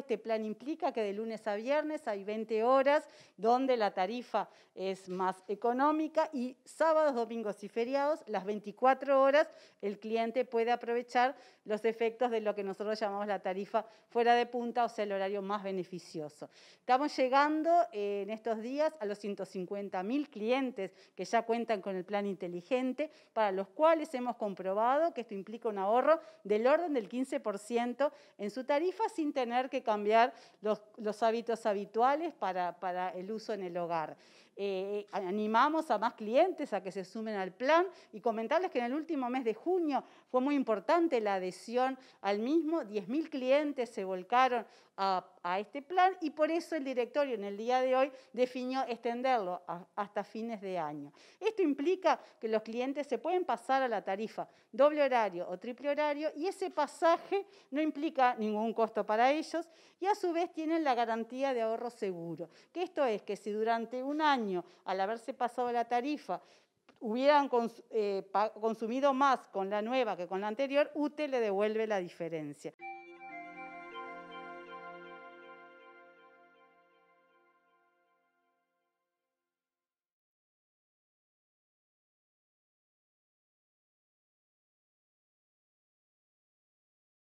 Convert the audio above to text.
este plan implica que de lunes a viernes hay 20 horas donde la tarifa es más económica y sábados, domingos y feriados, las 24 horas, el cliente puede aprovechar los efectos de lo que nosotros llamamos la tarifa fuera de punta, o sea, el horario más beneficioso. Estamos llegando eh, en estos días a los 150.000 clientes que ya cuentan con el plan inteligente, para los cuales hemos comprobado que esto implica un ahorro del orden del 15% en su tarifa sin tener que cambiar los, hábitos habituales para, el uso en el hogar. Eh, eh, animamos a más clientes a que se sumen al plan y comentarles que en el último mes de junio fue muy importante la adhesión al mismo, 10.000 clientes se volcaron a, este plan y por eso el directorio en el día de hoy definió extenderlo hasta fines de año. Esto implica que los clientes se pueden pasar a la tarifa doble horario o triple horario y ese pasaje no implica ningún costo para ellos, y a su vez tienen la garantía de ahorro seguro, que esto es que si durante un año, al haberse pasado la tarifa, hubieran eh, consumido más con la nueva que con la anterior, UTE le devuelve la diferencia.